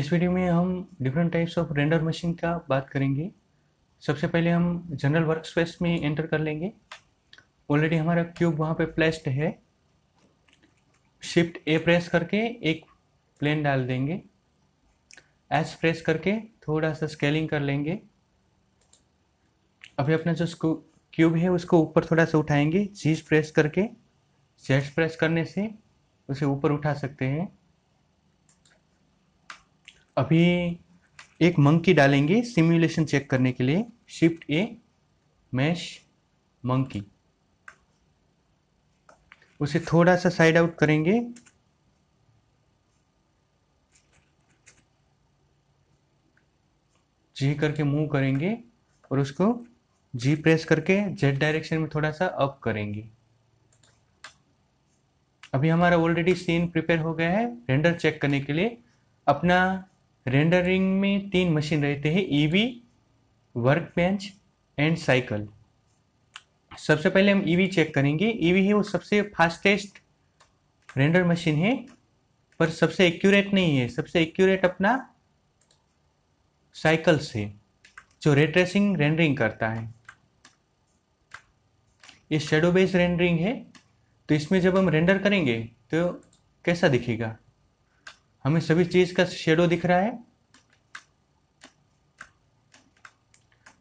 इस वीडियो में हम different types of render machine का बात करेंगे सबसे पहले हम जनरल वर्क स्पेस में एंटर कर लेंगे ऑलरेडी हमारा क्यूब वहाँ पे प्लेस्ड है शिफ्ट ए प्रेस करके एक प्लेन डाल देंगे एस प्रेस करके थोड़ा सा स्केलिंग कर लेंगे अभी अपना जो क्यूब है उसको ऊपर थोड़ा सा उठाएंगे जीज प्रेस करके जेड प्रेस करने से उसे ऊपर उठा सकते हैं अभी एक मंकी डालेंगे सिमुलेशन चेक करने के लिए शिफ्ट ए मैश मंकी उसे थोड़ा सा साइड आउट करेंगे जी करके मूव करेंगे और उसको जी प्रेस करके जेड डायरेक्शन में थोड़ा सा अप करेंगे अभी हमारा ऑलरेडी सीन प्रिपेयर हो गया है रेंडर चेक करने के लिए अपना रेंडरिंग में तीन मशीन रहते हैं Eevee workbench and cycle सबसे पहले हम ईवी e चेक करेंगे ईवी e है वो सबसे फास्टेस्ट रेंडर मशीन है पर सबसे एक्यूरेट नहीं है सबसे एक्यूरेट अपना साइकिल से जो रेट्रेसिंग रेंडरिंग करता है ये शेडो बेस्ड रेंडरिंग है तो इसमें जब हम रेंडर करेंगे तो कैसा दिखेगा हमें सभी चीज़ का शेडो दिख रहा है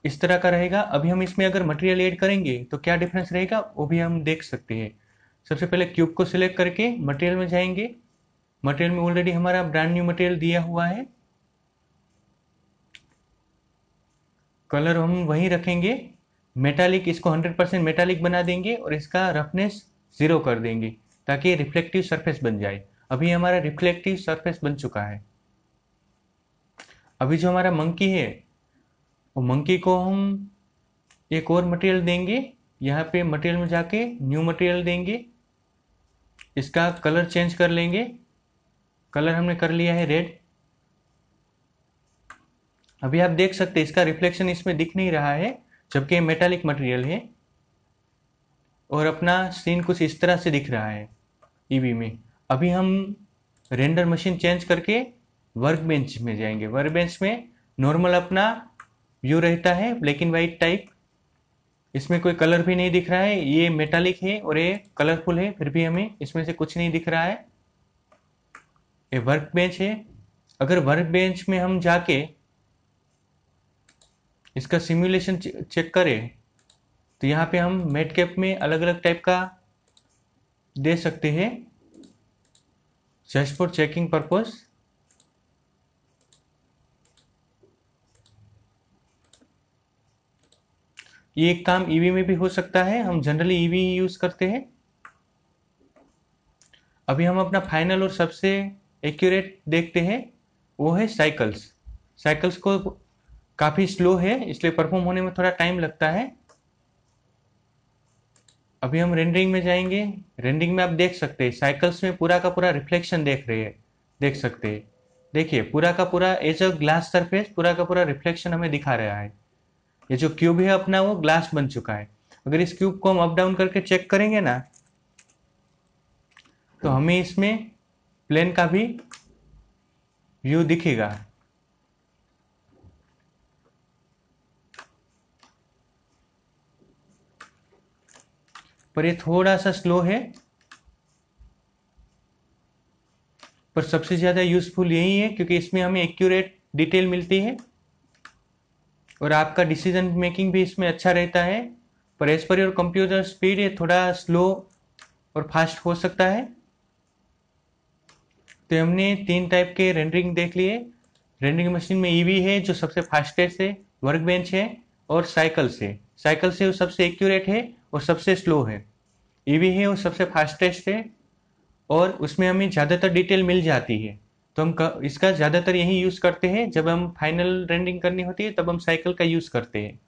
इस तरह का रहेगा अभी हम इसमें अगर मटेरियल ऐड करेंगे तो क्या डिफरेंस रहेगा वो भी हम देख सकते हैं सबसे पहले क्यूब को सिलेक्ट करके मटेरियल में जाएंगे मटेरियल में ऑलरेडी हमारा ब्रांड न्यू मटेरियल दिया हुआ है कलर हम वही रखेंगे मेटालिक इसको 100% मेटालिक बना देंगे और इसका रफनेस ज़ीरो कर देंगे ताकि रिफ्लेक्टिव सरफेस बन जाए अभी हमारा रिफ्लेक्टिव सरफेस बन चुका है अभी जो हमारा मंकी है वो मंकी को हम एक और मटेरियल देंगे यहाँ पे मटेरियल में जाके न्यू मटेरियल देंगे इसका कलर चेंज कर लेंगे कलर हमने कर लिया है रेड अभी आप देख सकते हैं इसका रिफ्लेक्शन इसमें दिख नहीं रहा है जबकि मेटालिक मटेरियल है और अपना सीन कुछ इस तरह से दिख रहा है ईवी e में अभी हम रेंडर मशीन चेंज करके वर्क बेंच में जाएंगे वर्क बेंच में नॉर्मल अपना व्यू रहता है ब्लैक एंड वाइट टाइप इसमें कोई कलर भी नहीं दिख रहा है ये मेटालिक है और ये कलरफुल है फिर भी हमें इसमें से कुछ नहीं दिख रहा है ये वर्क बेंच है अगर वर्क बेंच में हम जाके इसका सिमुलेशन चेक करें तो यहाँ पे हम मेट कैप में अलग अलग टाइप का दे सकते हैं जस्ट फॉर चेकिंग पर्पज ये एक काम ईवी e में भी हो सकता है हम जनरली ईवी यूज करते हैं अभी हम अपना फाइनल और सबसे एक्यूरेट देखते हैं वो है साइकिल्स साइकिल्स को काफ़ी स्लो है इसलिए परफॉर्म होने में थोड़ा टाइम लगता है अभी हम रेंडरिंग में जाएंगे रेंडरिंग में आप देख सकते हैं साइकिल्स में पूरा का पूरा रिफ्लेक्शन देख रहे हैं देख सकते हैं देखिए पूरा का पूरा एज अ ग्लास सरफेस पूरा का पूरा रिफ्लेक्शन हमें दिखा रहा है ये जो क्यूब है अपना वो ग्लास बन चुका है अगर इस क्यूब को हम अप डाउन करके चेक करेंगे ना तो हमें इसमें प्लेन का भी व्यू दिखेगा पर ये थोड़ा सा स्लो है पर सबसे ज़्यादा यूजफुल यही है क्योंकि इसमें हमें एक्यूरेट डिटेल मिलती है और आपका डिसीजन मेकिंग भी इसमें अच्छा रहता है पर as per your computer speed ये थोड़ा स्लो और फास्ट हो सकता है तो हमने तीन टाइप के रेंडरिंग देख लिए रेंडरिंग मशीन में ईवी e है जो सबसे फास्टेस्ट है वर्क बेंच है और साइकिल से साइकिल से वो सबसे एक्यूरेट है वो सबसे स्लो है ईवी है वो सबसे फास्टेस्ट है और उसमें हमें ज़्यादातर डिटेल मिल जाती है तो हम इसका ज़्यादातर यही यूज़ करते हैं जब हम फाइनल रेंडिंग करनी होती है तब हम साइकिल का यूज़ करते हैं